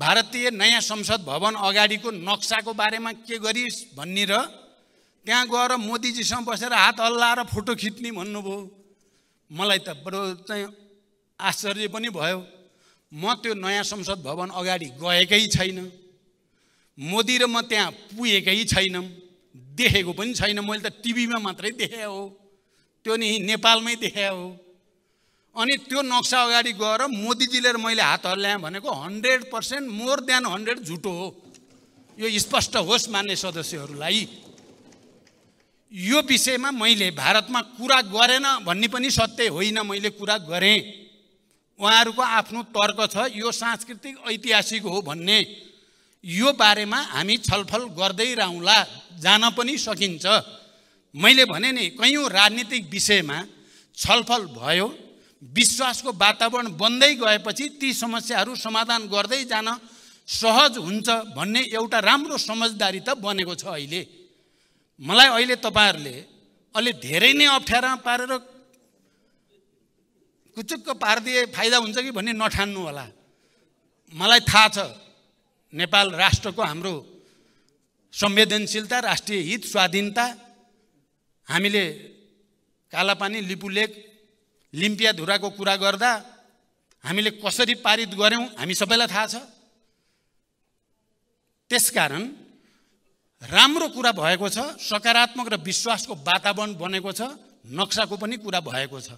भारतीय नयाँ संसद भवन अगाडिको नक्साको बारेमा के गरिस् भन्ने र त्यहाँ गएर मोदीजीसँग बसेर हात हल्लाएर फोटो खिच्ने भन्नुभयो मलाई त बडो चाहिँ आश्चर्य पनि भयो म त्यो नयाँ संसद भवन अगाडि गएकै छैन मोदी र म त्यहाँ पुगेकै छैनौँ देखेको पनि छैन मैले त टिभीमा मात्रै देखाएँ हो त्यो नि नेपालमै देखे हो अनि त्यो नक्सा अगाडि गएर मोदीजीले मैले हातहरू ल्याएँ भनेको hundred percent more than hundred झुटो हो यो स्पष्ट होस् मान्ने सदस्यहरूलाई यो विषयमा मैले भारतमा कुरा गरेन भन्ने पनि सत्य होइन मैले कुरा गरेँ उहाँहरूको आफ्नो तर्क छ यो सांस्कृतिक ऐतिहासिक हो भन्ने यो बारेमा हामी छलफल गर्दै रहँला जान पनि सकिन्छ मैले भने नि कैयौँ राजनीतिक विषयमा छलफल भयो विश्वासको वातावरण बन्दै गएपछि ती समस्याहरू समाधान गर्दै जान सहज हुन्छ भन्ने एउटा राम्रो समझदारी त बनेको छ अहिले मलाई अहिले तपाईँहरूले अलि धेरै नै अप्ठ्यारा पारेर कुचुक्क पारिदिए फाइदा हुन्छ कि भन्ने नठान्नु होला मलाई थाहा छ नेपाल राष्ट्रको हाम्रो संवेदनशीलता राष्ट्रिय हित स्वाधीनता हामीले कालापानी लिपुलेक लिम्पिया धुराको कुरा गर्दा हामीले कसरी पारित गऱ्यौँ हामी सबैलाई थाहा छ त्यसकारण राम्रो कुरा भएको छ सकारात्मक र विश्वासको वातावरण बनेको छ नक्साको पनि कुरा भएको छ